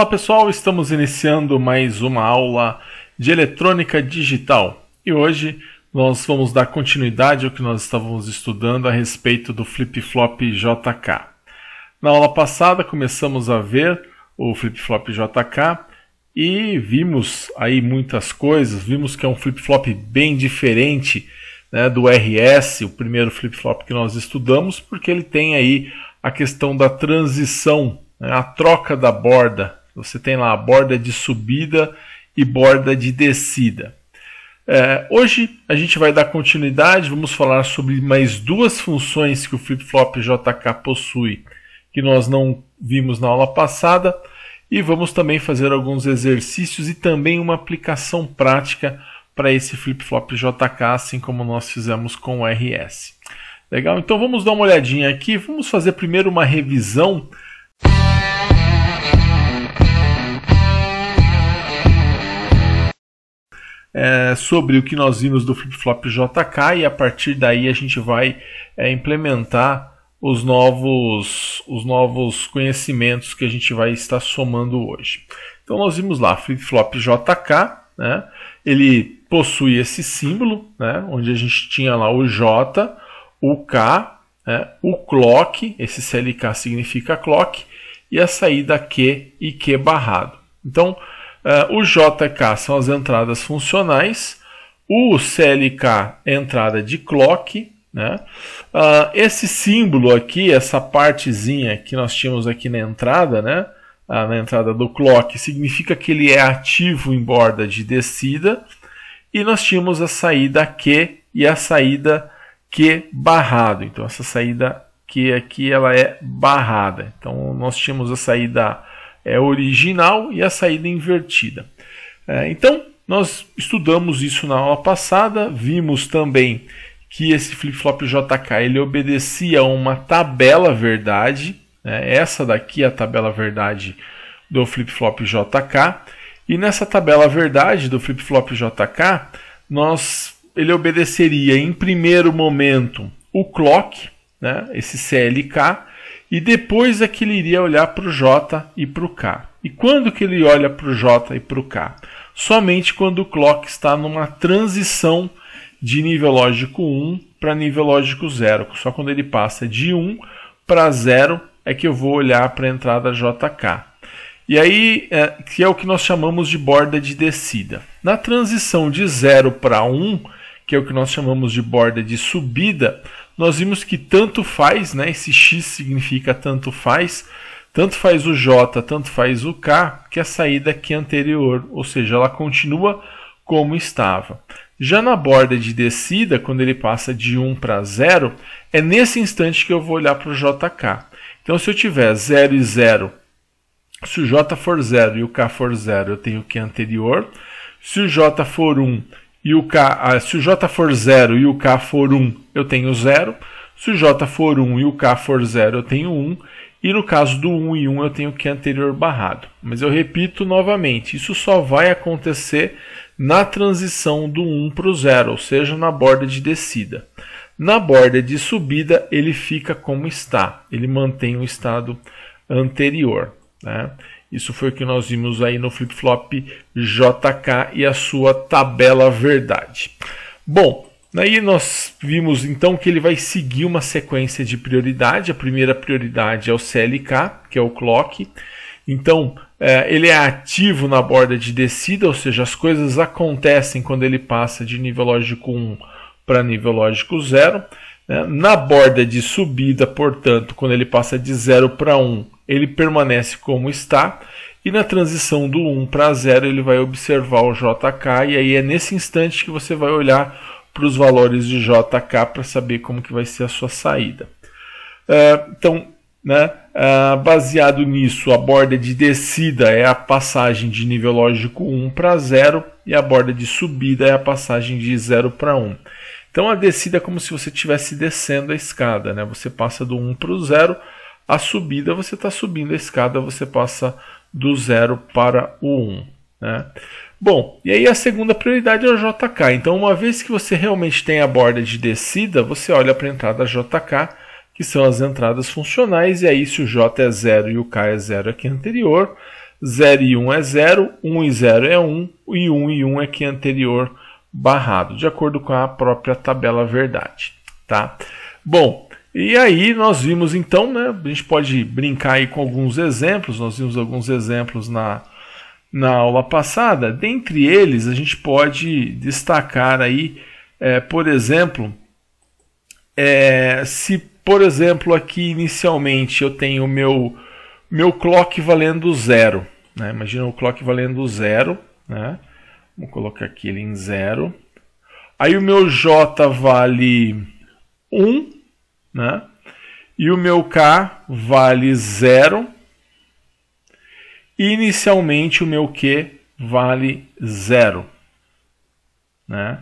Olá pessoal, estamos iniciando mais uma aula de eletrônica digital e hoje nós vamos dar continuidade ao que nós estávamos estudando a respeito do flip-flop JK. Na aula passada começamos a ver o flip-flop JK e vimos aí muitas coisas, vimos que é um flip-flop bem diferente né, do RS, o primeiro flip-flop que nós estudamos, porque ele tem aí a questão da transição, né, a troca da borda você tem lá a borda de subida e borda de descida. É, hoje a gente vai dar continuidade, vamos falar sobre mais duas funções que o flip-flop JK possui, que nós não vimos na aula passada, e vamos também fazer alguns exercícios e também uma aplicação prática para esse flip-flop JK, assim como nós fizemos com o RS. Legal? Então vamos dar uma olhadinha aqui, vamos fazer primeiro uma revisão é, sobre o que nós vimos do flip-flop JK e a partir daí a gente vai é, implementar os novos, os novos conhecimentos que a gente vai estar somando hoje. Então nós vimos lá flip-flop JK, né? ele possui esse símbolo, né? onde a gente tinha lá o J, o K, né? o clock, esse CLK significa clock, e a saída Q e Q barrado. Então, eh, o JK são as entradas funcionais, o CLK é entrada de clock. Né? Uh, esse símbolo aqui, essa partezinha que nós tínhamos aqui na entrada, né? Uh, na entrada do clock, significa que ele é ativo em borda de descida. E nós tínhamos a saída Q e a saída Q barrado. Então, essa saída Q aqui ela é barrada. Então, nós tínhamos a saída é, original e a saída é invertida. É, então, nós estudamos isso na aula passada, vimos também que esse flip-flop JK ele obedecia a uma tabela verdade, né? essa daqui é a tabela verdade do flip-flop JK, e nessa tabela verdade do flip-flop JK, nós, ele obedeceria em primeiro momento o clock, né? esse CLK, e depois é que ele iria olhar para o J e para o K. E quando que ele olha para o J e para o K? Somente quando o clock está numa transição de nível lógico 1 para nível lógico 0. Só quando ele passa de 1 para 0 é que eu vou olhar para a entrada JK. E aí, é, que é o que nós chamamos de borda de descida. Na transição de 0 para 1, que é o que nós chamamos de borda de subida, nós vimos que tanto faz, né? Esse x significa tanto faz, tanto faz o j, tanto faz o k, que a saída aqui é anterior, ou seja, ela continua como estava. Já na borda de descida, quando ele passa de 1 para 0, é nesse instante que eu vou olhar para o jk. Então, se eu tiver 0 e 0, se o j for 0 e o k for 0, eu tenho o que é anterior. Se o j for 1, e o K, ah, se o J for 0 e o K for 1, um, eu tenho 0. Se o J for 1 um e o K for 0, eu tenho 1. Um. E no caso do 1 e 1, eu tenho que é anterior barrado. Mas eu repito novamente, isso só vai acontecer na transição do 1 para o 0, ou seja, na borda de descida. Na borda de subida, ele fica como está, ele mantém o estado anterior. Né? Isso foi o que nós vimos aí no flip-flop JK e a sua tabela verdade. Bom, Aí nós vimos então que ele vai seguir uma sequência de prioridade. A primeira prioridade é o CLK, que é o clock. Então é, ele é ativo na borda de descida, ou seja, as coisas acontecem quando ele passa de nível lógico 1 para nível lógico 0. Né? Na borda de subida, portanto, quando ele passa de 0 para 1, ele permanece como está e na transição do 1 para 0 ele vai observar o JK e aí é nesse instante que você vai olhar para os valores de JK para saber como que vai ser a sua saída. Uh, então, né, uh, baseado nisso, a borda de descida é a passagem de nível lógico 1 para 0 e a borda de subida é a passagem de 0 para 1. Então a descida é como se você estivesse descendo a escada, né? Você passa do 1 para o 0, a subida, você está subindo a escada, você passa do 0 para o 1. Um, né? Bom, e aí a segunda prioridade é o JK. Então, uma vez que você realmente tem a borda de descida, você olha para a entrada JK, que são as entradas funcionais, e aí se o J é 0 e o K é 0 aqui anterior, 0 e 1 um é 0, 1 um e 0 é 1, e 1 e 1 é aqui anterior barrado, de acordo com a própria tabela verdade. Tá? Bom, e aí nós vimos então, né, a gente pode brincar aí com alguns exemplos, nós vimos alguns exemplos na, na aula passada. Dentre eles, a gente pode destacar aí, é, por exemplo, é, se por exemplo aqui inicialmente eu tenho meu meu clock valendo zero, né? imagina o clock valendo zero, né? vou colocar aqui ele em zero. Aí o meu J vale 1, um, né? E o meu K vale 0. E inicialmente o meu Q vale 0. né?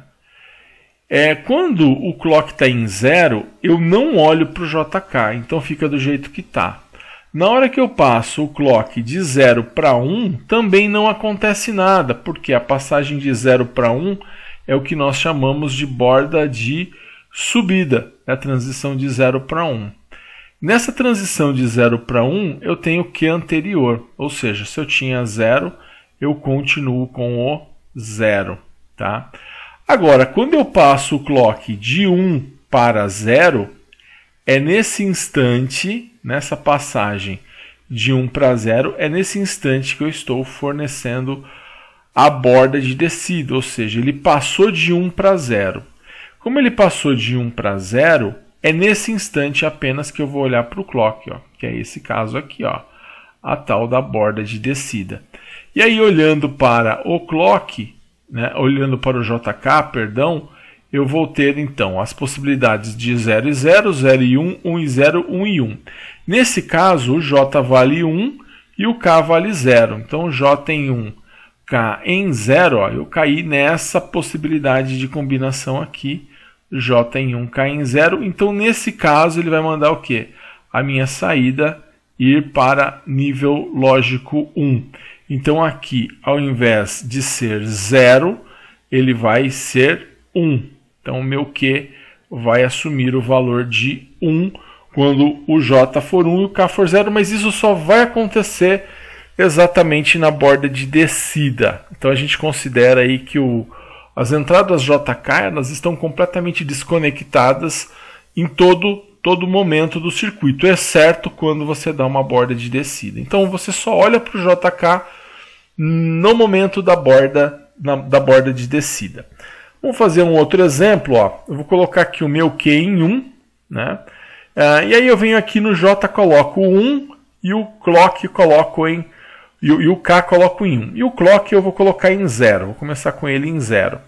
É, quando o clock está em zero, eu não olho para o JK, então fica do jeito que está. Na hora que eu passo o clock de 0 para 1, também não acontece nada, porque a passagem de 0 para 1 é o que nós chamamos de borda de subida é a transição de 0 para 1. Nessa transição de 0 para 1, eu tenho o Q anterior, ou seja, se eu tinha 0, eu continuo com o 0. Tá? Agora, quando eu passo o clock de 1 para 0, é nesse instante, nessa passagem de 1 para 0, é nesse instante que eu estou fornecendo a borda de descida, ou seja, ele passou de 1 para 0. Como ele passou de 1 para 0, é nesse instante apenas que eu vou olhar para o clock, ó, que é esse caso aqui, ó, a tal da borda de descida. E aí olhando para o clock, né, olhando para o JK, perdão, eu vou ter então as possibilidades de 0 e 0, 0 e 1, 1 e 0, 1 e 1. Nesse caso, o J vale 1 e o K vale 0. Então, o J em 1 em zero, ó, eu caí nessa possibilidade de combinação aqui, J em 1 cai em zero. Então, nesse caso, ele vai mandar o quê? A minha saída ir para nível lógico 1. Então, aqui, ao invés de ser zero, ele vai ser 1. Então, o meu Q vai assumir o valor de 1 quando o J for 1 e o K for 0, mas isso só vai acontecer exatamente na borda de descida. Então a gente considera aí que o, as entradas JK elas estão completamente desconectadas em todo todo momento do circuito, exceto quando você dá uma borda de descida. Então você só olha para o JK no momento da borda na, da borda de descida. Vamos fazer um outro exemplo. Ó. Eu vou colocar aqui o meu Q em 1. Né? Ah, e aí eu venho aqui no J, coloco 1 e o clock coloco em e, e o K coloco em 1. E o clock eu vou colocar em 0. Vou começar com ele em 0.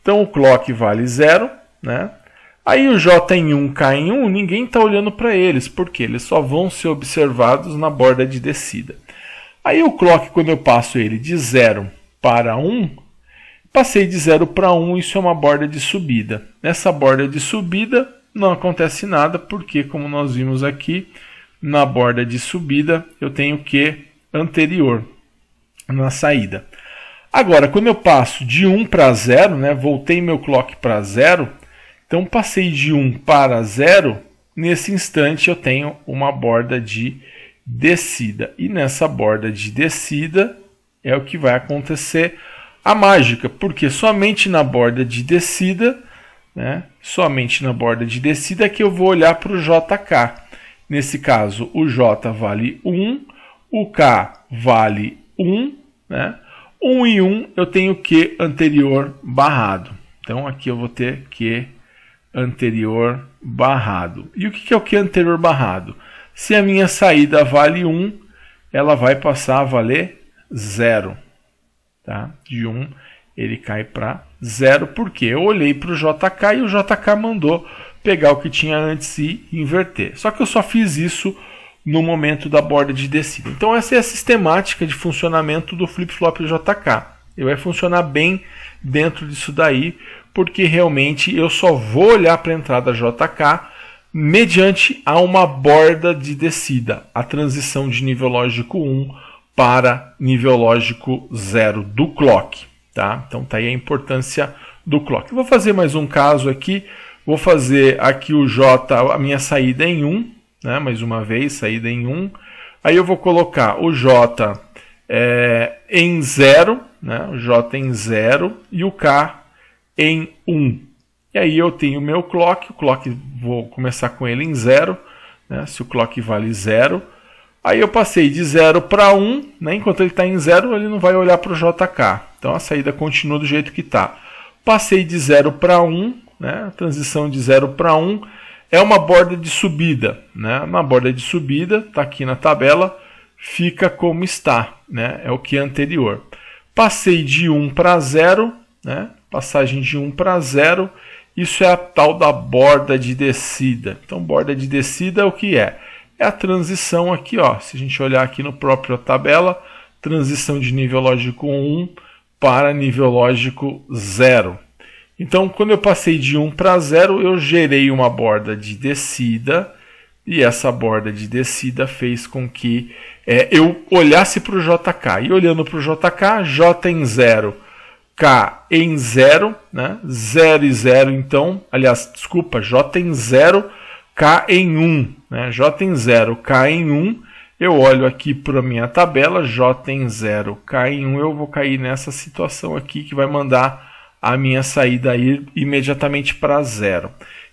Então o clock vale 0, né? Aí o J em 1, K em 1, ninguém está olhando para eles, porque eles só vão ser observados na borda de descida. Aí o clock, quando eu passo ele de 0 para 1, passei de 0 para 1, isso é uma borda de subida. Nessa borda de subida não acontece nada, porque como nós vimos aqui, na borda de subida eu tenho que anterior na saída. Agora, quando eu passo de 1 para 0, né, voltei meu clock para 0, então passei de 1 para 0, nesse instante eu tenho uma borda de descida. E nessa borda de descida é o que vai acontecer a mágica, porque somente na borda de descida, né, somente na borda de descida é que eu vou olhar para o JK. Nesse caso, o J vale 1, o K vale 1, né? 1 e 1 eu tenho Q anterior barrado. Então aqui eu vou ter Q anterior barrado. E o que é o Q anterior barrado? Se a minha saída vale 1, ela vai passar a valer 0. Tá? De 1 ele cai para 0, porque eu olhei para o JK e o JK mandou pegar o que tinha antes e inverter. Só que eu só fiz isso no momento da borda de descida. Então essa é a sistemática de funcionamento do flip-flop JK. Ele vai funcionar bem dentro disso daí, porque realmente eu só vou olhar para a entrada JK mediante a uma borda de descida, a transição de nível lógico 1 para nível lógico 0 do clock. Tá? Então tá aí a importância do clock. Eu vou fazer mais um caso aqui, vou fazer aqui o J, a minha saída em 1, né? mais uma vez, saída em 1. Aí eu vou colocar o J é, em 0, né? o J em 0 e o K em 1. E aí eu tenho o meu clock, o clock vou começar com ele em 0, né? se o clock vale 0. Aí eu passei de 0 para 1, né? enquanto ele está em 0, ele não vai olhar para o JK. Então a saída continua do jeito que está. Passei de 0 para 1, né? transição de 0 para 1, é uma borda de subida, né? Na borda de subida, está aqui na tabela, fica como está, né? É o que é anterior. Passei de 1 para 0, né? Passagem de 1 para 0, isso é a tal da borda de descida. Então, borda de descida é o que é? É a transição aqui, ó. Se a gente olhar aqui no próprio tabela, transição de nível lógico 1 para nível lógico 0. Então, quando eu passei de 1 para 0, eu gerei uma borda de descida, e essa borda de descida fez com que é, eu olhasse para o JK. E olhando para o JK, J em 0, K em 0, né? 0 e 0, então, aliás, desculpa, J em 0, K em 1, né? J em 0, K em 1. Eu olho aqui para a minha tabela, J em 0, K em 1, eu vou cair nessa situação aqui que vai mandar a minha saída ir imediatamente para zero.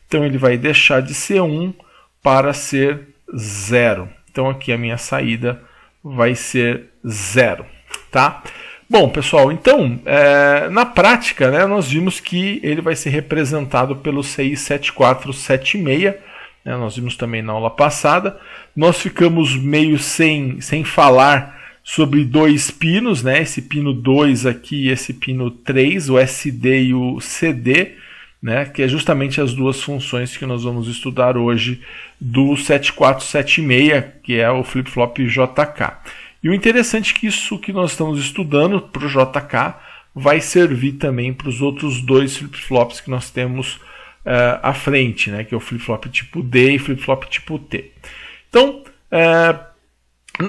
Então ele vai deixar de ser 1 para ser zero. Então aqui a minha saída vai ser zero, tá? Bom, pessoal, então, é, na prática, né, nós vimos que ele vai ser representado pelo CI 7476, né, nós vimos também na aula passada. Nós ficamos meio sem, sem falar sobre dois pinos, né? Esse pino 2 aqui e esse pino 3, o SD e o CD, né? Que é justamente as duas funções que nós vamos estudar hoje do 7476, que é o flip-flop JK. E o interessante é que isso que nós estamos estudando para o JK vai servir também para os outros dois flip-flops que nós temos uh, à frente, né? Que é o flip-flop tipo D e flip-flop tipo T. Então, uh,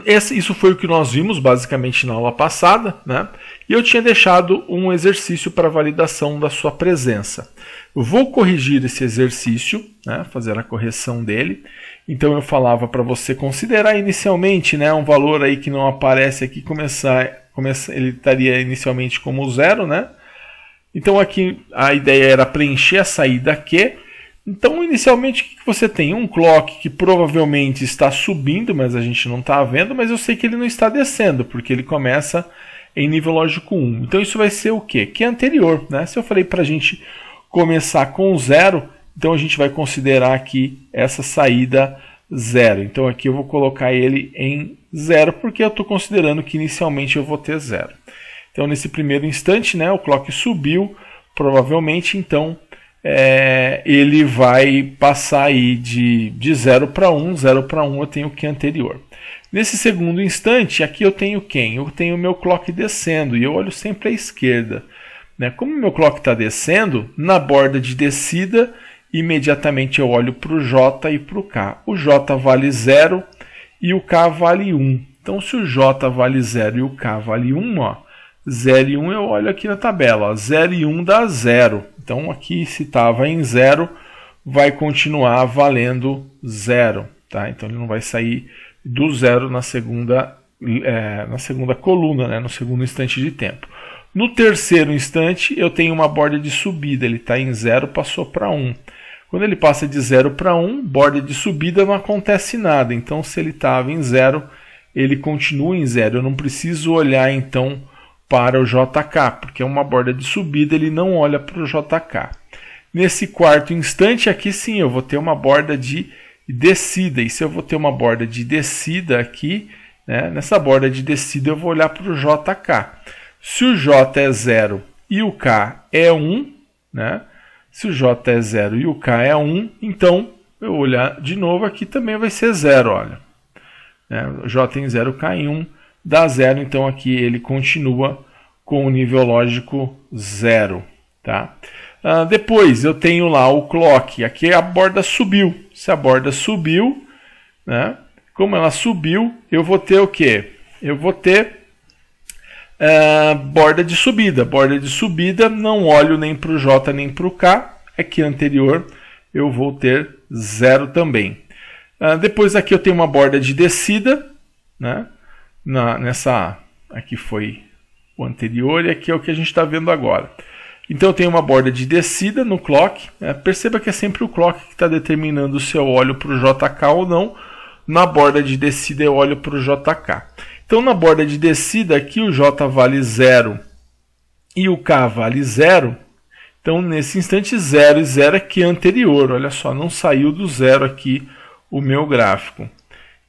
esse, isso foi o que nós vimos basicamente na aula passada, né? E eu tinha deixado um exercício para validação da sua presença. Eu vou corrigir esse exercício, né? fazer a correção dele. Então eu falava para você considerar inicialmente, né, um valor aí que não aparece aqui, começar, começar, ele estaria inicialmente como zero, né? Então aqui a ideia era preencher a saída Q então, inicialmente, o que você tem? Um clock que provavelmente está subindo, mas a gente não está vendo, mas eu sei que ele não está descendo, porque ele começa em nível lógico 1. Então, isso vai ser o quê? Que é anterior. Né? Se eu falei para a gente começar com zero, então a gente vai considerar aqui essa saída zero. Então, aqui eu vou colocar ele em zero, porque eu estou considerando que inicialmente eu vou ter zero. Então, nesse primeiro instante, né, o clock subiu, provavelmente, então é, ele vai passar aí de, 0 para 1, 0 para 1 eu tenho o que anterior. Nesse segundo instante, aqui eu tenho quem? Eu tenho o meu clock descendo e eu olho sempre à esquerda. Né? Como o meu clock está descendo, na borda de descida, imediatamente eu olho para o J e para o K. O J vale 0 e o K vale 1. Então, se o J vale 0 e o K vale 1, ó, 0 e 1 eu olho aqui na tabela, ó, 0 e 1 dá 0. Então aqui se estava em 0, vai continuar valendo 0. Tá? Então ele não vai sair do 0 na segunda, é, na segunda coluna, né? no segundo instante de tempo. No terceiro instante, eu tenho uma borda de subida, ele está em 0, passou para 1. Um. Quando ele passa de 0 para 1, um, borda de subida não acontece nada. Então, se ele estava em 0, ele continua em 0. Eu não preciso olhar, então, para o JK, porque é uma borda de subida, ele não olha para o JK. Nesse quarto instante aqui sim, eu vou ter uma borda de descida, e se eu vou ter uma borda de descida aqui, né, nessa borda de descida eu vou olhar para o JK. Se o J é 0 e o K é 1, né, se o J é 0 e o K é 1, então eu olhar de novo aqui também vai ser 0, olha. Né, J em 0, K em 1, dá zero, então aqui ele continua com o nível lógico zero. Tá? Uh, depois eu tenho lá o clock, aqui a borda subiu. Se a borda subiu, né? como ela subiu, eu vou ter o que? Eu vou ter uh, borda de subida. Borda de subida, não olho nem para o J nem para o K, aqui é anterior eu vou ter zero também. Uh, depois aqui eu tenho uma borda de descida, né? na, nessa aqui foi o anterior e aqui é o que a gente está vendo agora. Então eu tenho uma borda de descida no clock. Né? Perceba que é sempre o clock que está determinando se eu olho para o JK ou não. Na borda de descida eu olho para o JK. Então na borda de descida aqui o J vale 0 e o K vale 0. Então nesse instante 0 e 0 aqui é, é anterior. Olha só, não saiu do zero aqui o meu gráfico.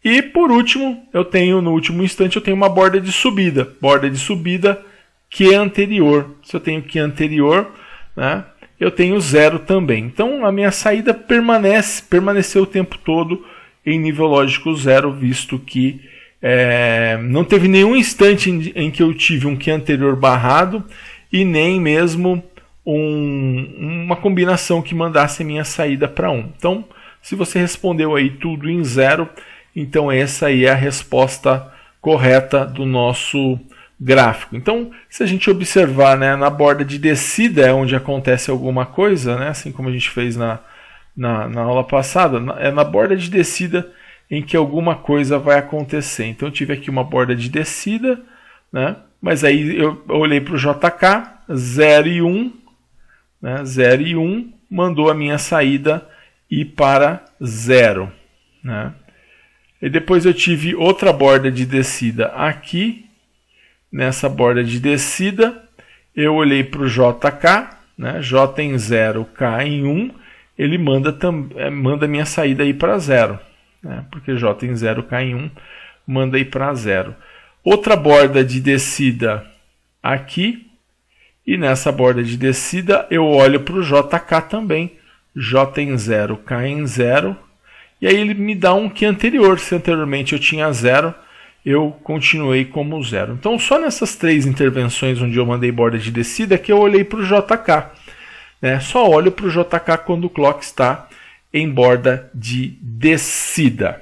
E por último, eu tenho no último instante eu tenho uma borda de subida, borda de subida que é anterior. Se eu tenho que é anterior, né, eu tenho zero também. Então a minha saída permanece, permaneceu o tempo todo em nível lógico zero, visto que é, não teve nenhum instante em, em, que eu tive um que é anterior barrado e nem mesmo um, uma combinação que mandasse a minha saída para um. Então, se você respondeu aí tudo em zero, então essa aí é a resposta correta do nosso gráfico. Então, se a gente observar né, na borda de descida é onde acontece alguma coisa, né, assim como a gente fez na, na, na aula passada, é na borda de descida em que alguma coisa vai acontecer. Então, eu tive aqui uma borda de descida, né, mas aí eu olhei para o JK, 0 e 1, um, né, 0 e 1, um, mandou a minha saída ir para 0. Né. E depois eu tive outra borda de descida aqui. Nessa borda de descida, eu olhei para o JK, né? J em 0, K em 1. Um, ele manda, é, manda minha saída aí para 0. Né? Porque J em 0, K em 1, um, manda aí para 0. Outra borda de descida aqui. E nessa borda de descida, eu olho para o JK também. J em 0, K em 0 e aí ele me dá um que anterior, se anteriormente eu tinha zero, eu continuei como zero. Então só nessas três intervenções onde eu mandei borda de descida que eu olhei para o JK. Né? Só olho para o JK quando o clock está em borda de descida.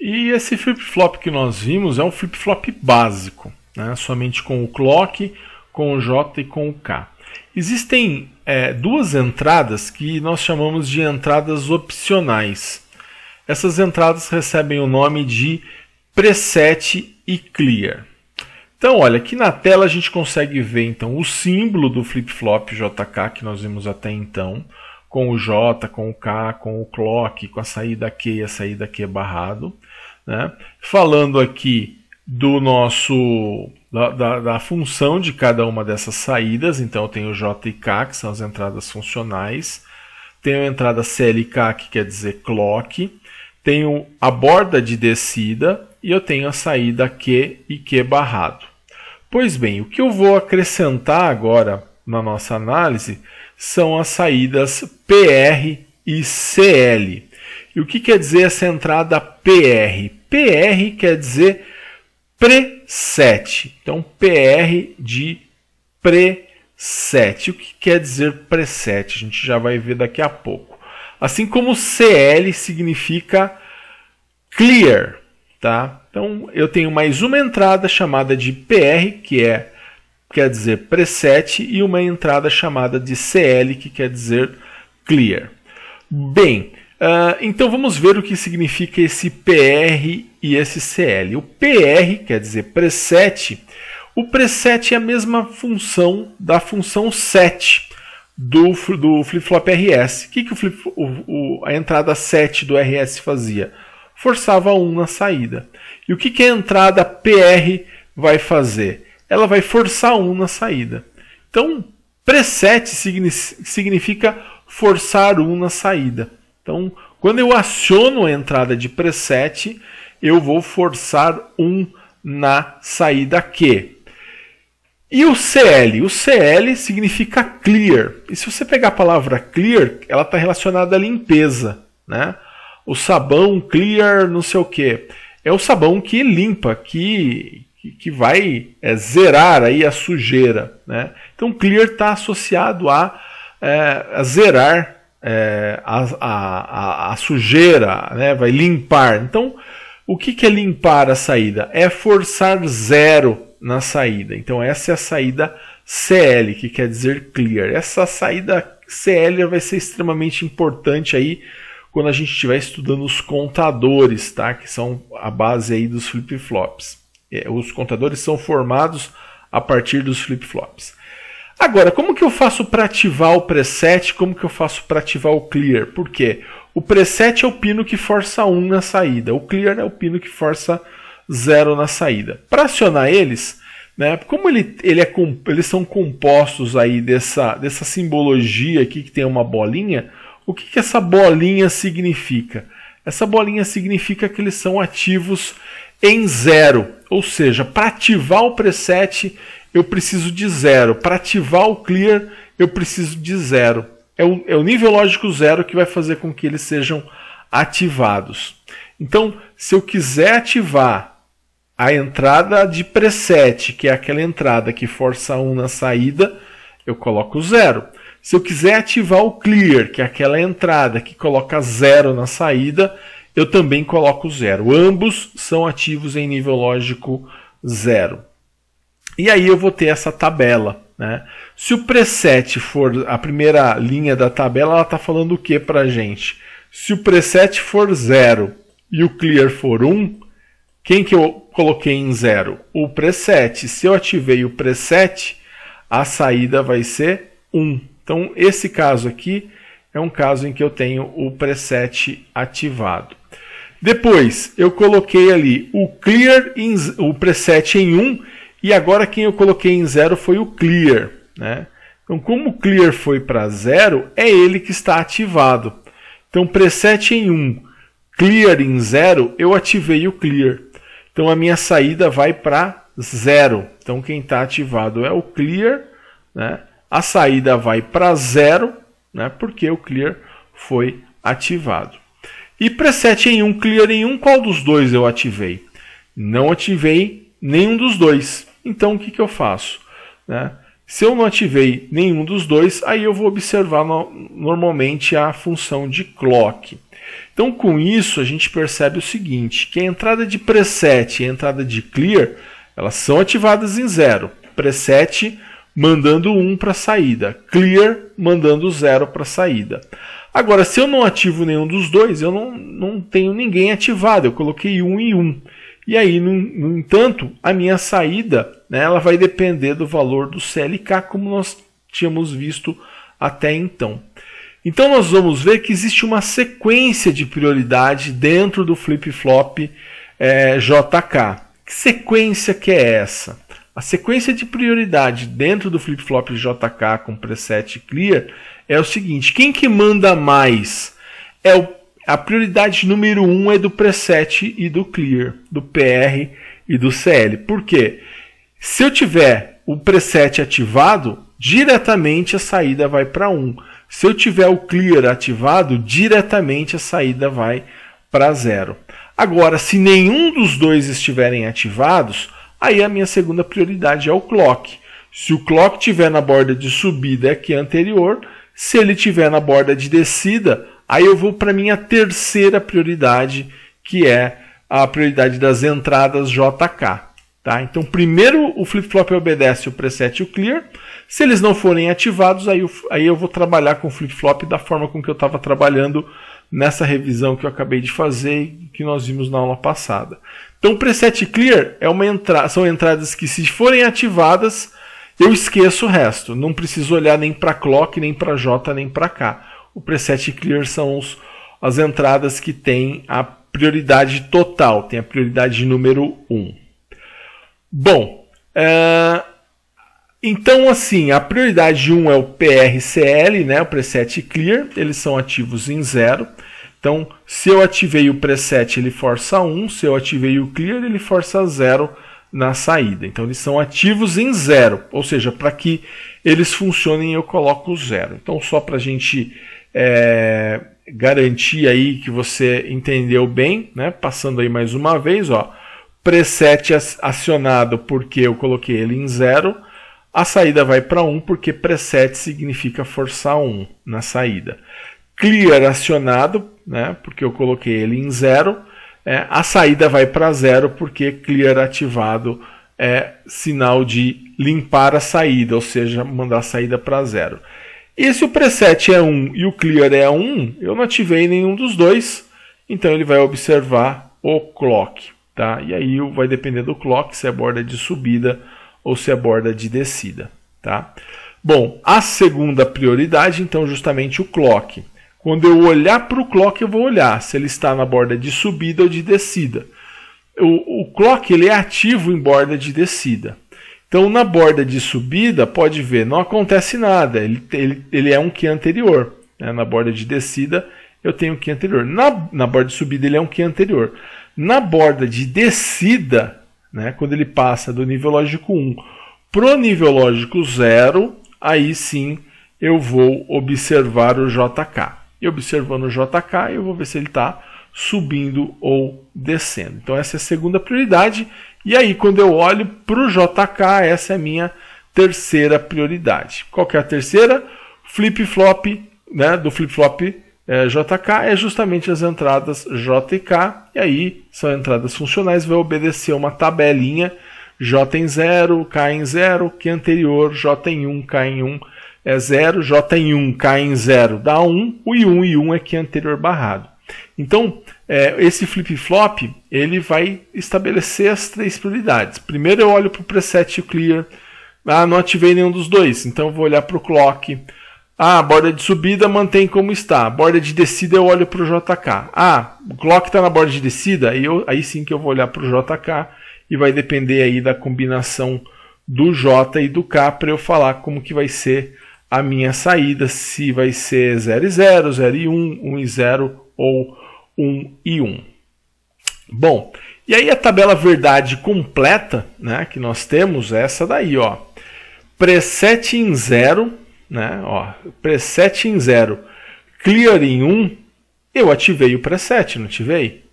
E esse flip-flop que nós vimos é um flip-flop básico, né? somente com o clock, com o J e com o K. Existem é, duas entradas que nós chamamos de entradas opcionais. Essas entradas recebem o nome de preset e clear. Então, olha, aqui na tela a gente consegue ver então o símbolo do flip-flop JK que nós vimos até então, com o J, com o K, com o clock, com a saída Q e a saída Q barrado. Né? Falando aqui do nosso da, da, da, função de cada uma dessas saídas. Então eu tenho J e K, que são as entradas funcionais. Tenho a entrada CLK, que quer dizer clock. Tenho a borda de descida e eu tenho a saída Q e Q barrado. Pois bem, o que eu vou acrescentar agora na nossa análise são as saídas PR e CL. E o que quer dizer essa entrada PR? PR quer dizer preset. Então, PR de preset. O que quer dizer preset? A gente já vai ver daqui a pouco. Assim como CL significa clear, tá? Então, eu tenho mais uma entrada chamada de PR, que é quer dizer preset, e uma entrada chamada de CL, que quer dizer clear. Bem, ah, então vamos ver o que significa esse PR e esse CL. O PR quer dizer preset. O preset é a mesma função da função set do, do flip-flop RS. O que, que o flip, o, o, a entrada set do RS fazia? Forçava 1 na saída. E o que, que a entrada PR vai fazer? Ela vai forçar 1 na saída. Então, preset significa forçar 1 na saída. Então, quando eu aciono a entrada de preset, eu vou forçar um na saída Q. E o CL? O CL significa clear. E se você pegar a palavra clear, ela está relacionada à limpeza. Né? O sabão clear, não sei o que. É o sabão que limpa, que, que vai é, zerar aí a sujeira. Né? Então, clear está associado a, é, a zerar é, a, a, a, sujeira, né? vai limpar. Então, o que, que é limpar a saída? É forçar zero na saída. Então, essa é a saída CL, que quer dizer clear. Essa saída CL vai ser extremamente importante aí quando a gente estiver estudando os contadores, tá? Que são a base aí dos flip-flops. É, os contadores são formados a partir dos flip-flops. Agora, como que eu faço para ativar o preset? Como que eu faço para ativar o clear? Por quê? O preset é o pino que força 1 na saída, o clear é o pino que força 0 na saída. Para acionar eles, né, como ele, ele é, eles são compostos aí dessa, dessa simbologia aqui que tem uma bolinha, o que, que essa bolinha significa? Essa bolinha significa que eles são ativos em zero, ou seja, para ativar o preset eu preciso de zero. Para ativar o clear, eu preciso de zero. É o, é o, nível lógico zero que vai fazer com que eles sejam ativados. Então, se eu quiser ativar a entrada de preset, que é aquela entrada que força 1 um na saída, eu coloco zero. Se eu quiser ativar o clear, que é aquela entrada que coloca zero na saída, eu também coloco zero. Ambos são ativos em nível lógico zero. E aí eu vou ter essa tabela. Né? Se o preset for a primeira linha da tabela, ela está falando o que para a gente? Se o preset for 0 e o clear for 1, um, quem que eu coloquei em 0? O preset. Se eu ativei o preset, a saída vai ser 1. Um. Então, esse caso aqui é um caso em que eu tenho o preset ativado. Depois, eu coloquei ali o clear o preset em 1 um, e agora quem eu coloquei em zero foi o clear. Né? Então, como o clear foi para zero, é ele que está ativado. Então, preset em 1, um, clear em zero, eu ativei o clear. Então, a minha saída vai para zero. Então, quem está ativado é o clear. Né? A saída vai para zero, né? porque o clear foi ativado. E preset em 1, um, clear em 1, um, qual dos dois eu ativei? Não ativei nenhum dos dois. Então o que, que eu faço? Né? Se eu não ativei nenhum dos dois, aí eu vou observar no, normalmente a função de clock. Então com isso a gente percebe o seguinte, que a entrada de preset e a entrada de clear, elas são ativadas em zero. Preset mandando 1 um para a saída, clear mandando 0 para a saída. Agora, se eu não ativo nenhum dos dois, eu não, não tenho ninguém ativado, eu coloquei 1 um e 1. Um. E aí, no, no entanto, a minha saída né, ela vai depender do valor do CLK, como nós tínhamos visto até então. Então nós vamos ver que existe uma sequência de prioridade dentro do flip-flop é, JK. Que sequência que é essa? A sequência de prioridade dentro do flip-flop JK com preset clear é o seguinte: quem que manda mais é o a prioridade número 1 um é do preset e do clear, do PR e do CL. Por quê? Se eu tiver o preset ativado, diretamente a saída vai para 1. Um. Se eu tiver o clear ativado, diretamente a saída vai para 0. Agora, se nenhum dos dois estiverem ativados, aí a minha segunda prioridade é o clock. Se o clock estiver na borda de subida é que é anterior, se ele estiver na borda de descida, Aí eu vou para minha terceira prioridade, que é a prioridade das entradas JK. Tá? Então, primeiro o flip-flop obedece o preset e o clear. Se eles não forem ativados, aí eu, aí eu vou trabalhar com o flip-flop da forma com que eu estava trabalhando nessa revisão que eu acabei de fazer e que nós vimos na aula passada. Então, o preset clear é uma entra são entradas que, se forem ativadas, eu esqueço o resto. Não preciso olhar nem para clock, nem para J, nem para K. O preset clear são os, as entradas que têm a prioridade total, tem a prioridade número 1. Um. Bom, é... então assim, a prioridade 1 um é o PRCL, né, o preset clear, eles são ativos em zero. Então, se eu ativei o preset, ele força 1, um, se eu ativei o clear, ele força 0 na saída. Então, eles são ativos em zero, ou seja, para que eles funcionem, eu coloco zero. Então, só para a gente é, garantir aí que você entendeu bem, né? Passando aí mais uma vez, ó, preset acionado porque eu coloquei ele em zero, a saída vai para 1 um porque preset significa forçar 1 um na saída. Clear acionado, né? Porque eu coloquei ele em zero, é, a saída vai para zero porque clear ativado é sinal de limpar a saída, ou seja, mandar a saída para zero. E se o preset é 1 e o clear é 1, eu não ativei nenhum dos dois, então ele vai observar o clock. Tá? E aí vai depender do clock se é borda de subida ou se é borda de descida. Tá? Bom, a segunda prioridade, então, justamente o clock. Quando eu olhar para o clock, eu vou olhar se ele está na borda de subida ou de descida. O, o clock ele é ativo em borda de descida. Então, na borda de subida, pode ver, não acontece nada, ele, ele, ele é um que anterior. Né? Na borda de descida, eu tenho um que anterior. Na, na borda de subida, ele é um que anterior. Na borda de descida, né? quando ele passa do nível lógico 1 para o nível lógico 0, aí sim eu vou observar o JK. E observando o JK, eu vou ver se ele está subindo ou descendo. Então, essa é a segunda prioridade. E aí, quando eu olho para o JK, essa é a minha terceira prioridade. Qual que é a terceira? Flip-flop, né? Do flip-flop é, eh, JK é justamente as entradas JK, e aí são entradas funcionais, vai obedecer uma tabelinha J em 0, K em 0, que é anterior J em 1, K em 1 é 0, J em 1, K em 0 dá 1, o I1 e 1 é que é anterior barrado. Então, é, esse flip-flop ele vai estabelecer as três prioridades. Primeiro eu olho para o preset clear, ah, não ativei nenhum dos dois, então vou olhar para o clock. Ah, a borda de subida mantém como está. A borda de descida eu olho para o JK. Ah, o clock está na borda de descida, aí, eu, aí sim que eu vou olhar para o JK e vai depender aí da combinação do J e do K para eu falar como que vai ser a minha saída, se vai ser 0 e 0, 0 e 1, 1 e 0 ou 1 e 1. Bom, e aí a tabela verdade completa né, que nós temos é essa daí, ó. Preset em 0, né, ó, preset em 0, clear em 1, um, eu ativei o preset, não ativei?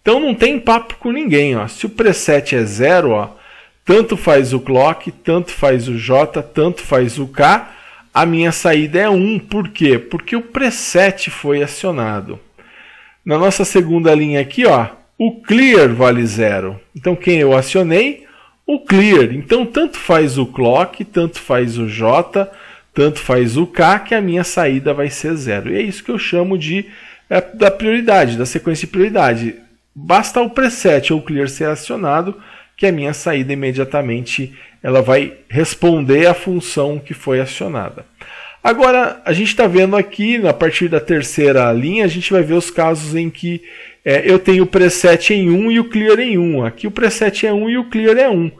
Então não tem papo com ninguém, ó. Se o preset é 0, ó, tanto faz o clock, tanto faz o J, tanto faz o K, a minha saída é 1. Um. Por quê? Porque o preset foi acionado. Na nossa segunda linha aqui, ó, o clear vale zero. Então quem eu acionei? O clear. Então tanto faz o clock, tanto faz o J, tanto faz o K, que a minha saída vai ser zero. E é isso que eu chamo de é, da prioridade, da sequência de prioridade. Basta o preset ou o clear ser acionado, que a minha saída imediatamente ela vai responder à função que foi acionada. Agora, a gente está vendo aqui, a partir da terceira linha, a gente vai ver os casos em que é, eu tenho o preset em 1 um e o clear em 1. Um. Aqui o preset é 1 um e o clear é 1. Um.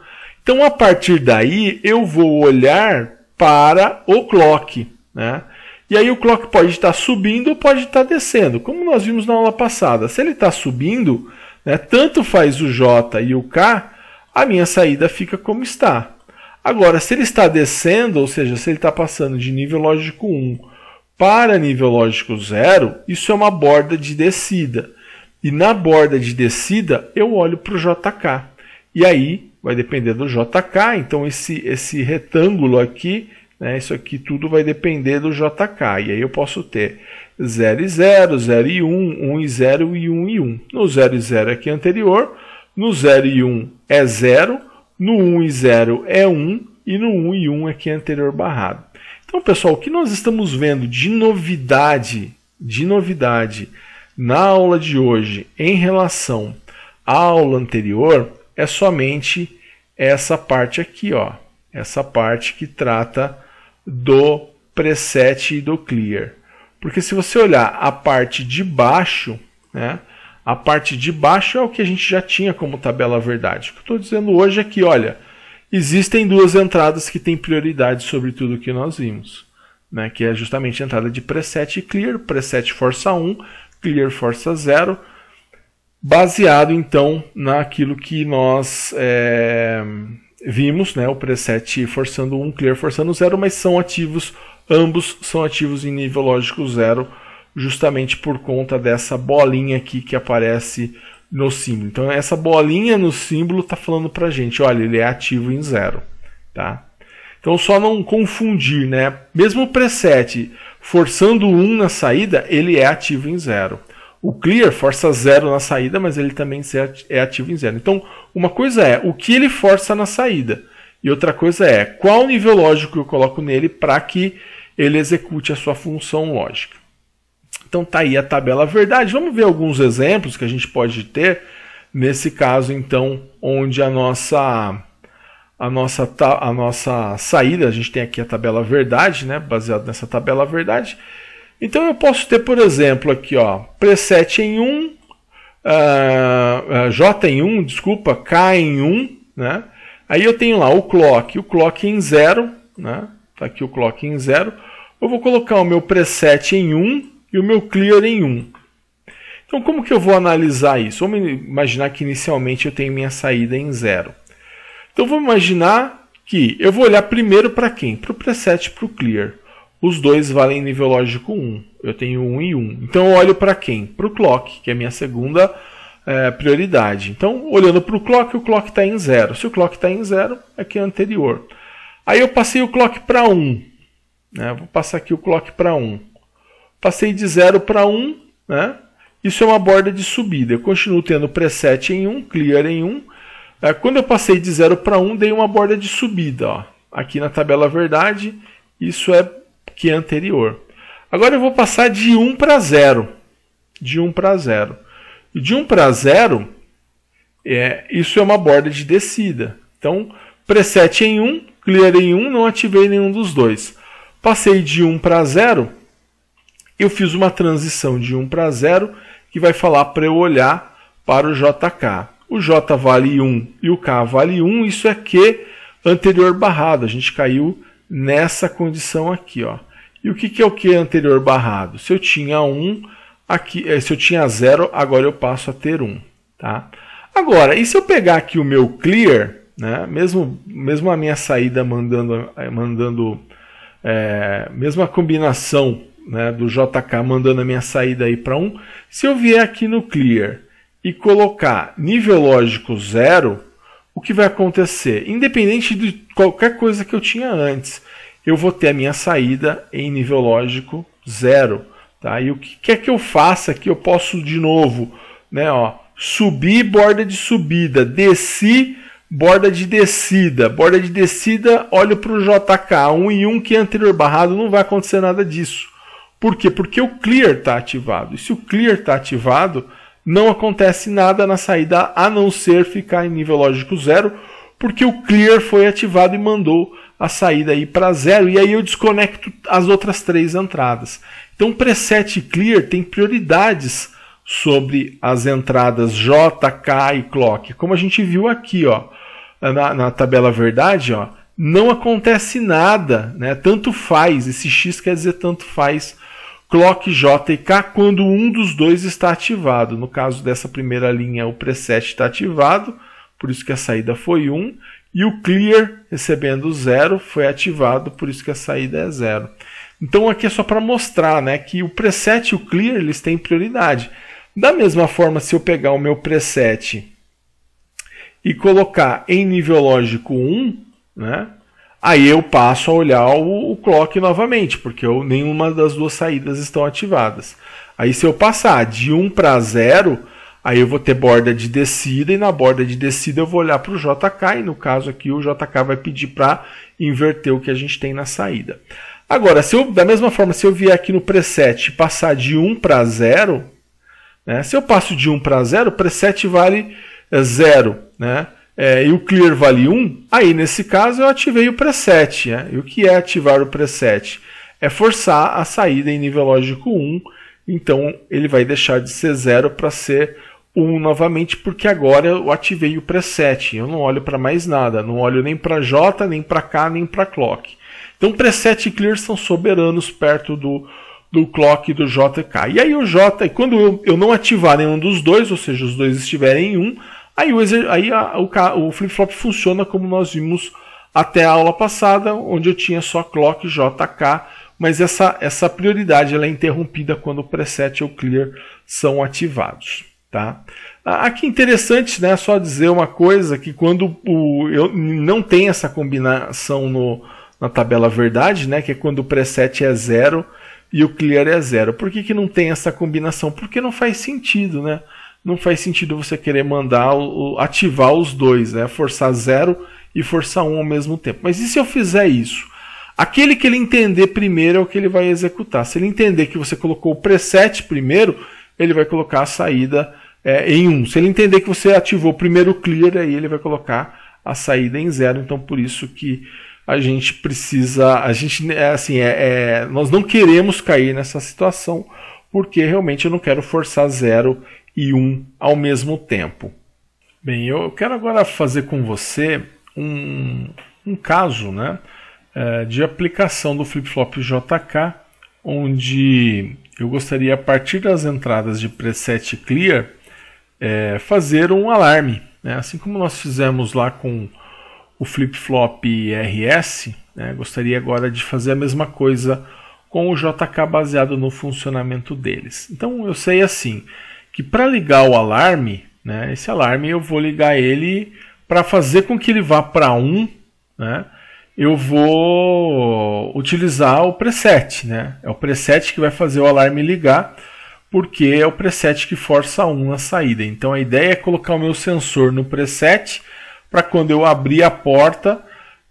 Então, a partir daí, eu vou olhar para o clock. Né? E aí o clock pode estar subindo ou pode estar descendo, como nós vimos na aula passada. Se ele está subindo, né, tanto faz o J e o K, a minha saída fica como está. Agora, se ele está descendo, ou seja, se ele está passando de nível lógico 1 para nível lógico 0, isso é uma borda de descida. E na borda de descida, eu olho para o JK. E aí, vai depender do JK, então esse, esse retângulo aqui, né, isso aqui tudo vai depender do JK. E aí eu posso ter 0 e 0, 0 e 1, 1 e 0 e 1 e 1. No 0 e 0 aqui anterior, no 0 e 1 é 0, no 1 e 0 é 1 e no 1 e 1 é que é anterior barrado. Então, pessoal, o que nós estamos vendo de novidade, de novidade na aula de hoje em relação à aula anterior é somente essa parte aqui, ó, essa parte que trata do preset e do clear. Porque se você olhar a parte de baixo, né, a parte de baixo é o que a gente já tinha como tabela verdade. O que eu estou dizendo hoje é que, olha, existem duas entradas que têm prioridade sobre tudo que nós vimos. Né, que é justamente a entrada de preset e clear, preset força 1, clear força 0, baseado então naquilo que nós é, vimos, né, o preset forçando 1, clear forçando 0, mas são ativos, ambos são ativos em nível lógico 0, justamente por conta dessa bolinha aqui que aparece no símbolo. Então essa bolinha no símbolo está falando para gente, olha, ele é ativo em zero, tá? Então só não confundir, né? Mesmo o preset forçando 1 um na saída, ele é ativo em zero. O clear força zero na saída, mas ele também é ativo em zero. Então uma coisa é o que ele força na saída e outra coisa é qual nível lógico eu coloco nele para que ele execute a sua função lógica. Então tá aí a tabela verdade. Vamos ver alguns exemplos que a gente pode ter nesse caso então onde a nossa a nossa a nossa saída, a gente tem aqui a tabela verdade, né, baseado nessa tabela verdade. Então eu posso ter, por exemplo, aqui, ó, preset em 1, um, uh, uh, J em 1, um, desculpa, K em 1, um, né? Aí eu tenho lá o clock, o clock em 0, né? Tá aqui o clock em 0. Eu vou colocar o meu preset em 1, um, e o meu clear em 1. Então, como que eu vou analisar isso? Vamos imaginar que inicialmente eu tenho minha saída em 0. Então, vamos imaginar que eu vou olhar primeiro para quem? Para o preset e para o clear. Os dois valem nível lógico 1. Eu tenho 1 e 1. Então, eu olho para quem? Para o clock, que é a minha segunda é, prioridade. Então, olhando para o clock, o clock está em 0. Se o clock está em 0, é que é anterior. Aí eu passei o clock para 1. né? Vou passar aqui o clock para 1. Passei de 0 para 1, né? Isso é uma borda de subida. Eu continuo tendo preset em 1, clear em 1. É, quando eu passei de 0 para 1, dei uma borda de subida. Ó. Aqui na tabela verdade, isso é que é anterior. Agora eu vou passar de 1 para 0. De 1 para 0. De 1 para 0, é, isso é uma borda de descida. Então, preset em 1, clear em 1, não ativei nenhum dos dois. Passei de 1 para 0, eu fiz uma transição de 1 para 0 que vai falar para eu olhar para o JK. O J vale 1 e o K vale 1, isso é Q anterior barrado. A gente caiu nessa condição aqui. Ó. E o que, que é o Q anterior barrado? Se eu tinha 1, aqui, eh, se eu tinha 0, agora eu passo a ter 1. Tá? Agora, e se eu pegar aqui o meu clear, né? mesmo, mesmo a minha saída mandando, eh, mandando é, mesmo a combinação né, do JK mandando a minha saída aí para 1, se eu vier aqui no clear e colocar nível lógico 0, o que vai acontecer? Independente de qualquer coisa que eu tinha antes, eu vou ter a minha saída em nível lógico 0. Tá? E o que quer que eu faça aqui, eu posso de novo né, ó, subir borda de subida, desci borda de descida. Borda de descida, olho para o JK, 1 e 1 que é anterior barrado, não vai acontecer nada disso. Por quê? Porque o clear está ativado. E se o clear está ativado, não acontece nada na saída a não ser ficar em nível lógico zero, porque o clear foi ativado e mandou a saída aí para zero. E aí eu desconecto as outras três entradas. Então, preset clear tem prioridades sobre as entradas J, K e clock. Como a gente viu aqui, ó, na, na tabela verdade, ó, não acontece nada, né? Tanto faz, esse X quer dizer tanto faz clock J e K quando um dos dois está ativado. No caso dessa primeira linha, o preset está ativado, por isso que a saída foi 1, e o clear, recebendo 0, foi ativado, por isso que a saída é 0. Então aqui é só para mostrar né, que o preset e o clear eles têm prioridade. Da mesma forma, se eu pegar o meu preset e colocar em nível lógico 1, né, Aí eu passo a olhar o, o clock novamente, porque eu, nenhuma das duas saídas estão ativadas. Aí se eu passar de 1 para 0, aí eu vou ter borda de descida e na borda de descida eu vou olhar para o JK e no caso aqui o JK vai pedir para inverter o que a gente tem na saída. Agora, se eu, da mesma forma, se eu vier aqui no preset e passar de 1 para 0, né, se eu passo de 1 para 0, o preset vale 0. É, né? é, e o clear vale 1, aí nesse caso eu ativei o preset. Né? E o que é ativar o preset? É forçar a saída em nível lógico 1, então ele vai deixar de ser 0 para ser 1 novamente, porque agora eu ativei o preset. Eu não olho para mais nada, não olho nem para J, nem para K, nem para clock. Então preset e clear são soberanos perto do, do clock do JK. E aí o J, quando eu, eu não ativar nenhum dos dois, ou seja, os dois estiverem em 1, Aí, o, aí a, o, o flip-flop funciona como nós vimos até a aula passada, onde eu tinha só clock JK, mas essa, essa prioridade ela é interrompida quando o preset ou clear são ativados. Tá? Aqui interessante, né? Só dizer uma coisa que quando o, eu não tem essa combinação no, na tabela verdade, né? Que é quando o preset é zero e o clear é zero. Por que, que não tem essa combinação? Porque não faz sentido, né? não faz sentido você querer mandar o, ativar os dois, né? Forçar zero e forçar um ao mesmo tempo. Mas e se eu fizer isso? Aquele que ele entender primeiro é o que ele vai executar. Se ele entender que você colocou o preset primeiro, ele vai colocar a saída é, em 1. Um. Se ele entender que você ativou primeiro o clear, aí ele vai colocar a saída em zero. Então por isso que a gente precisa, a gente é assim, é, é, nós não queremos cair nessa situação, porque realmente eu não quero forçar zero e um ao mesmo tempo. Bem, eu quero agora fazer com você um, um caso né, é, de aplicação do flip-flop JK, onde eu gostaria, a partir das entradas de preset clear, é, fazer um alarme. Né? Assim como nós fizemos lá com o flip-flop RS, né? gostaria agora de fazer a mesma coisa com o JK baseado no funcionamento deles. Então eu sei assim, que para ligar o alarme, né, esse alarme eu vou ligar ele para fazer com que ele vá para 1, um, né, eu vou utilizar o preset. Né? É o preset que vai fazer o alarme ligar, porque é o preset que força 1 um na saída. Então a ideia é colocar o meu sensor no preset para quando eu abrir a porta,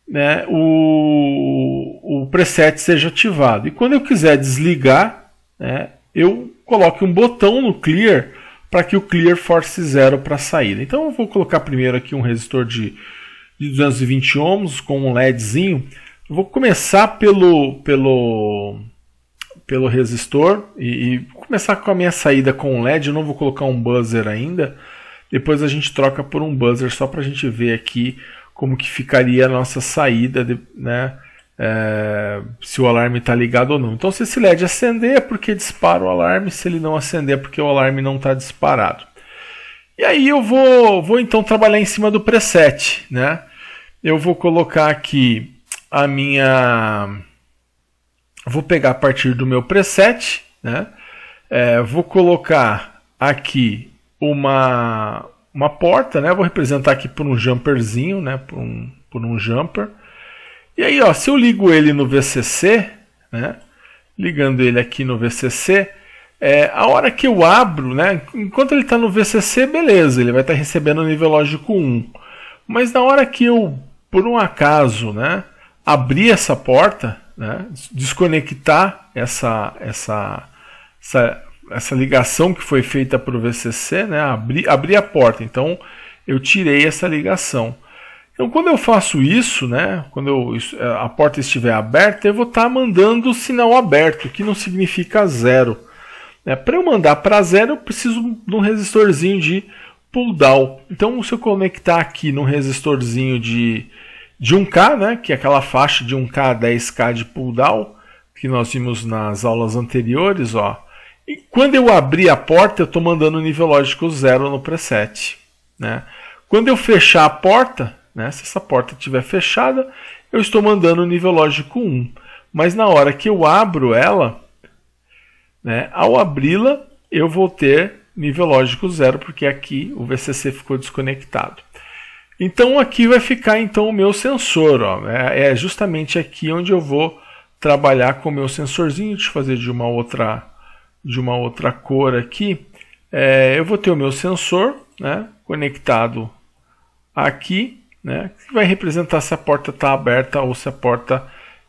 né, o, o preset seja ativado. E quando eu quiser desligar, né, eu coloque um botão no clear para que o clear force zero para a saída. Então eu vou colocar primeiro aqui um resistor de, de 220 ohms com um LEDzinho. Eu vou começar pelo, pelo, pelo resistor e, e começar com a minha saída com um LED. Eu não vou colocar um buzzer ainda. Depois a gente troca por um buzzer só para a gente ver aqui como que ficaria a nossa saída, né? é, se o alarme está ligado ou não. Então, se esse LED acender, é porque dispara o alarme, se ele não acender, é porque o alarme não está disparado. E aí eu vou, vou então trabalhar em cima do preset, né? Eu vou colocar aqui a minha. Vou pegar a partir do meu preset, né? É, vou colocar aqui uma, uma porta, né? Vou representar aqui por um jumperzinho, né? Por um, por um jumper. E aí, ó, se eu ligo ele no VCC, né, ligando ele aqui no VCC, é, a hora que eu abro, né, enquanto ele está no VCC, beleza, ele vai estar tá recebendo o nível lógico 1. Mas na hora que eu, por um acaso, né, abrir essa porta, né, desconectar essa, essa, essa, essa ligação que foi feita para o VCC, né, abrir, abrir a porta. Então, eu tirei essa ligação. Então, quando eu faço isso, né, quando eu, é, a porta estiver aberta, eu vou estar tá mandando o sinal aberto, que não significa zero. É, para eu mandar para zero, eu preciso de um resistorzinho de pull down. Então, se eu conectar aqui num resistorzinho de, de 1K, né, que é aquela faixa de 1K a 10K de pull down, que nós vimos nas aulas anteriores, ó, e quando eu abrir a porta, eu estou mandando o nível lógico zero no preset. Né? Quando eu fechar a porta, né? Se essa porta estiver fechada, eu estou mandando o nível lógico 1. Mas na hora que eu abro ela, né, ao abri-la, eu vou ter nível lógico 0, porque aqui o VCC ficou desconectado. Então aqui vai ficar então o meu sensor, ó. Né? é justamente aqui onde eu vou trabalhar com o meu sensorzinho, deixa eu fazer de uma outra, de uma outra cor aqui. É, eu vou ter o meu sensor né, conectado aqui, né, que vai representar se a porta está aberta ou se a porta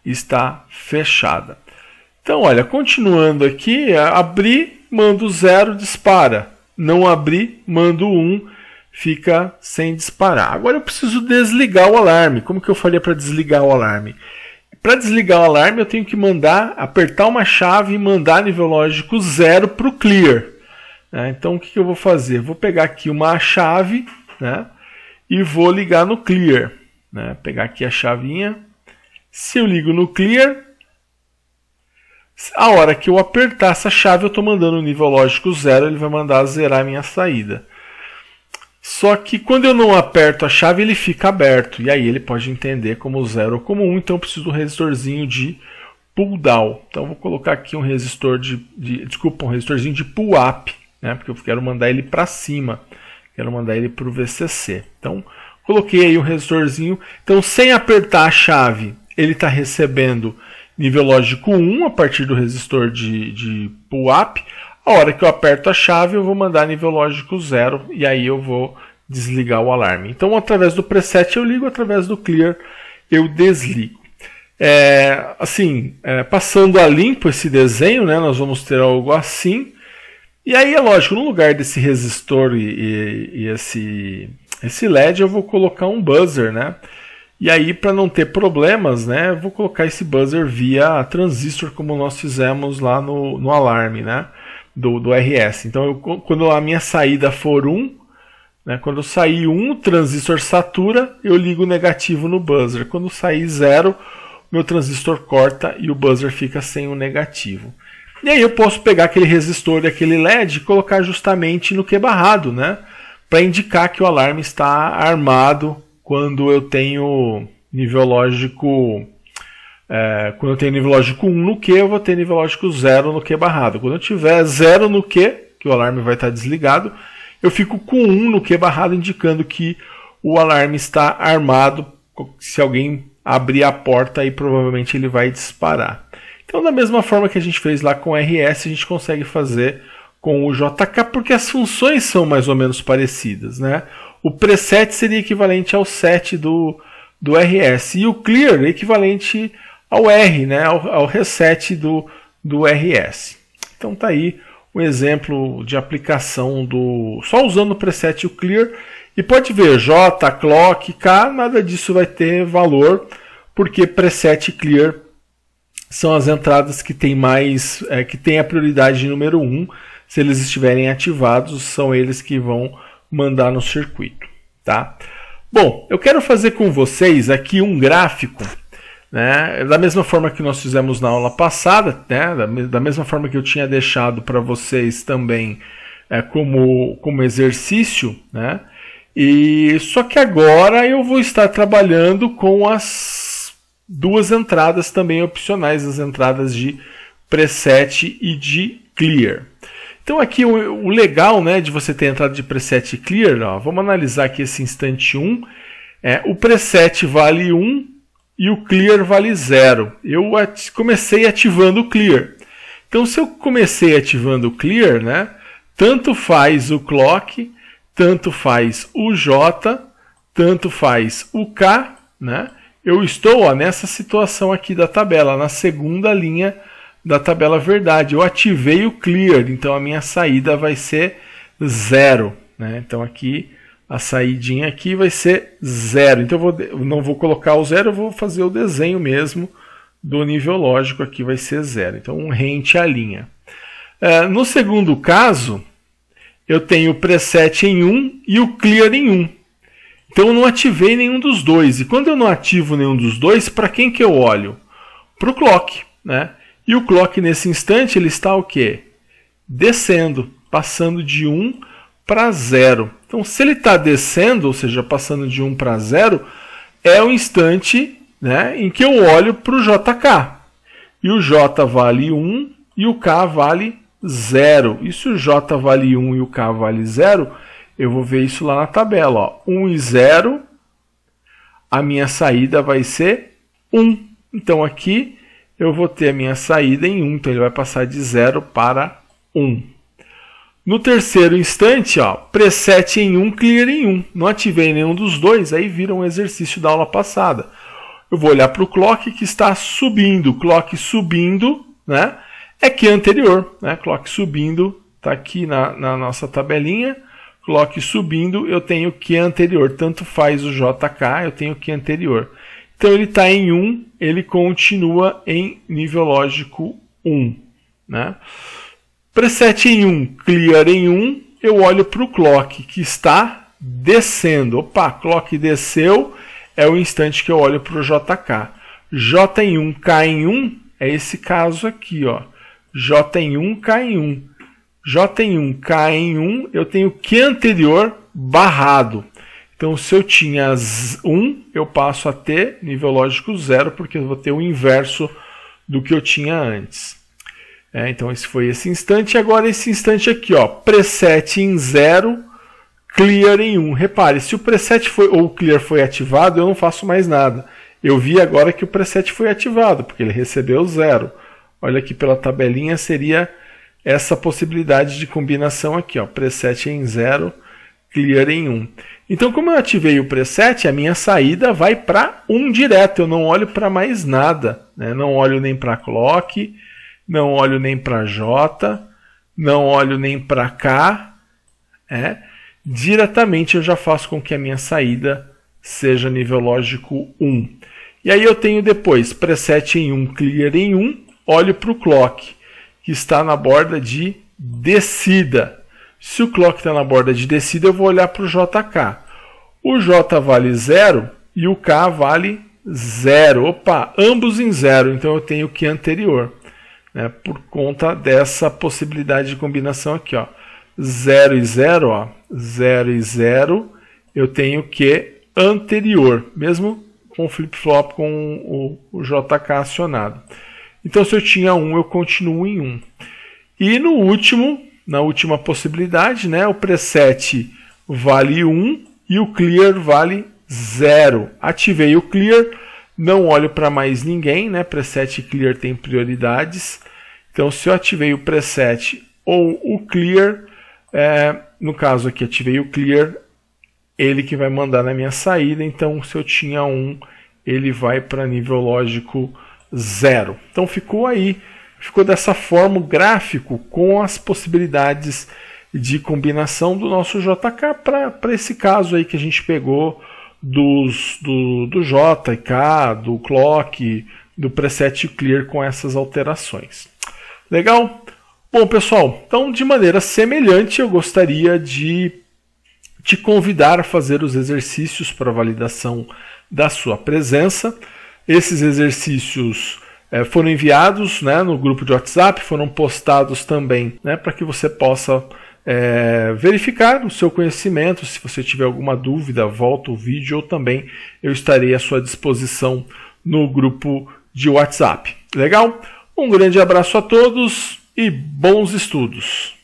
está fechada. Então, olha, continuando aqui, é, abrir, mando 0, dispara. Não abrir, mando 1, um, fica sem disparar. Agora eu preciso desligar o alarme. Como que eu faria para desligar o alarme? Para desligar o alarme, eu tenho que mandar, apertar uma chave e mandar nível lógico 0 para o clear. Né, então, o que eu vou fazer? Vou pegar aqui uma chave, né? e vou ligar no clear. Né? Pegar aqui a chavinha. Se eu ligo no clear, a hora que eu apertar essa chave, eu estou mandando o nível lógico zero, ele vai mandar zerar a minha saída. Só que quando eu não aperto a chave, ele fica aberto. E aí ele pode entender como 0 ou como 1. Um, então eu preciso de um resistorzinho de pull down. Então vou colocar aqui um resistor de, de desculpa, um resistorzinho de pull up, né? Porque eu quero mandar ele para cima. Quero mandar ele para o VCC. Então, coloquei aí um resistorzinho. Então, sem apertar a chave, ele está recebendo nível lógico 1 a partir do resistor de, de pull-up. A hora que eu aperto a chave, eu vou mandar nível lógico 0 e aí eu vou desligar o alarme. Então, através do preset eu ligo, através do clear eu desligo. É, assim, é, passando a limpo esse desenho, né, nós vamos ter algo assim. E aí é lógico, no lugar desse resistor e, e, e esse, esse LED eu vou colocar um buzzer, né? E aí, para não ter problemas, né, vou colocar esse buzzer via transistor, como nós fizemos lá no, no alarme né, do, do RS. Então, eu, quando a minha saída for 1, né, quando sair 1, o transistor satura, eu ligo o negativo no buzzer. Quando sair 0, meu transistor corta e o buzzer fica sem o negativo. E aí eu posso pegar aquele resistor daquele LED e colocar justamente no que é barrado, né? Para indicar que o alarme está armado quando eu tenho nível lógico é, quando eu tenho nível lógico 1 no Q, eu vou ter nível lógico 0 no Q é barrado. Quando eu tiver 0 no Q, que o alarme vai estar desligado, eu fico com 1 no Q é barrado, indicando que o alarme está armado. Se alguém abrir a porta, aí provavelmente ele vai disparar. Então, da mesma forma que a gente fez lá com o RS, a gente consegue fazer com o JK, porque as funções são mais ou menos parecidas. Né? O preset seria equivalente ao set do, do RS, e o clear é equivalente ao R, né? ao, ao reset do, do RS. Então tá aí um exemplo de aplicação do só usando o preset e o clear e pode ver J, clock, K, nada disso vai ter valor porque preset clear são as entradas que têm mais, é, que têm a prioridade número 1. Um. Se eles estiverem ativados, são eles que vão mandar no circuito, tá? Bom, eu quero fazer com vocês aqui um gráfico, né? Da mesma forma que nós fizemos na aula passada, né? Da, da mesma forma que eu tinha deixado para vocês também é, como, como exercício, né? E só que agora eu vou estar trabalhando com as duas entradas também opcionais, as entradas de preset e de clear. Então aqui o, o legal né, de você ter entrada de preset e clear, ó, vamos analisar aqui esse instante 1, é, o preset vale 1 e o clear vale 0. Eu comecei ativando o clear. Então se eu comecei ativando o clear, né, tanto faz o clock, tanto faz o J, tanto faz o K, né? Eu estou ó, nessa situação aqui da tabela, na segunda linha da tabela verdade. Eu ativei o clear, então a minha saída vai ser zero. Né? Então aqui a saidinha aqui vai ser zero. Então eu, vou, eu não vou colocar o zero, eu vou fazer o desenho mesmo do nível lógico aqui vai ser zero. Então um rente a linha. É, no segundo caso, eu tenho o preset em 1 um e o clear em 1. Um. Então eu não ativei nenhum dos dois. E quando eu não ativo nenhum dos dois, para quem que eu olho? Para o clock, né? E o clock nesse instante ele está o quê? Descendo, passando de 1 para 0. Então se ele está descendo, ou seja, passando de 1 para 0, é o instante né, em que eu olho para o JK. E o J vale 1 e o K vale 0. E se o J vale 1 e o K vale 0, eu vou ver isso lá na tabela. Ó. 1 e 0, a minha saída vai ser 1. Então aqui eu vou ter a minha saída em 1, então ele vai passar de 0 para 1. No terceiro instante, ó, preset em 1, clear em 1. Não ativei nenhum dos dois, aí vira um exercício da aula passada. Eu vou olhar para o clock que está subindo, clock subindo, né? É que é anterior, né? Clock subindo, está aqui na, na nossa tabelinha clock subindo, eu tenho que é anterior. Tanto faz o JK, eu tenho que é anterior. Então ele está em 1, ele continua em nível lógico 1. Né? Preset em 1, clear em 1, eu olho para o clock que está descendo. Opa, clock desceu, é o instante que eu olho para o JK. J em 1, K em 1, é esse caso aqui. Ó. J em 1, K em 1. J em 1, K em 1, eu tenho Q anterior barrado. Então, se eu tinha 1, eu passo a ter nível lógico 0, porque eu vou ter o inverso do que eu tinha antes. É, então, esse foi esse instante. Agora, esse instante aqui, ó, preset em 0, clear em 1. Repare, se o preset foi, ou o clear foi ativado, eu não faço mais nada. Eu vi agora que o preset foi ativado, porque ele recebeu 0. Olha aqui pela tabelinha, seria essa possibilidade de combinação aqui, ó, preset em 0, clear em 1. Um. Então, como eu ativei o preset, a minha saída vai para 1 um direto, eu não olho para mais nada. Né? Não olho nem para clock, não olho nem para J, não olho nem para K. É? Diretamente eu já faço com que a minha saída seja nível lógico 1. Um. E aí eu tenho depois preset em 1, clear em 1, olho para o clock que está na borda de descida. Se o clock está na borda de descida, eu vou olhar para o JK. O J vale zero e o K vale zero. Opa, ambos em zero, então eu tenho o que anterior. Né, por conta dessa possibilidade de combinação aqui. Ó. 0 e 0, ó, 0 e 0, eu tenho que anterior, mesmo com flip-flop com o, o JK acionado. Então, se eu tinha um, eu continuo em um. E no último, na última possibilidade, né, o preset vale 1 e o clear vale 0. Ativei o clear, não olho para mais ninguém, né? Preset clear tem prioridades. Então, se eu ativei o preset ou o clear, é, no caso aqui ativei o clear, ele que vai mandar na minha saída. Então, se eu tinha um, ele vai para nível lógico zero. Então ficou aí, ficou dessa forma o gráfico com as possibilidades de combinação do nosso JK para esse caso aí que a gente pegou dos, do, do JK, do clock, do preset clear com essas alterações. Legal? Bom, pessoal, então de maneira semelhante eu gostaria de te convidar a fazer os exercícios para validação da sua presença. Esses exercícios é, foram enviados né, no grupo de WhatsApp, foram postados também né, para que você possa é, verificar o seu conhecimento. Se você tiver alguma dúvida, volta o vídeo ou também eu estarei à sua disposição no grupo de WhatsApp. Legal? Um grande abraço a todos e bons estudos!